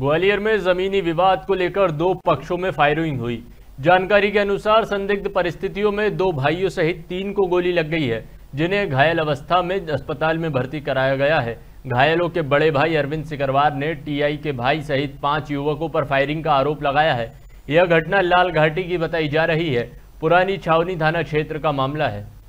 ग्वालियर में जमीनी विवाद को लेकर दो पक्षों में फायरिंग हुई जानकारी के अनुसार संदिग्ध परिस्थितियों में दो भाइयों सहित तीन को गोली लग गई है जिन्हें घायल अवस्था में अस्पताल में भर्ती कराया गया है घायलों के बड़े भाई अरविंद सिकरवार ने टीआई के भाई सहित पांच युवकों पर फायरिंग का आरोप लगाया है यह घटना लाल घाटी की बताई जा रही है पुरानी छावनी थाना क्षेत्र का मामला है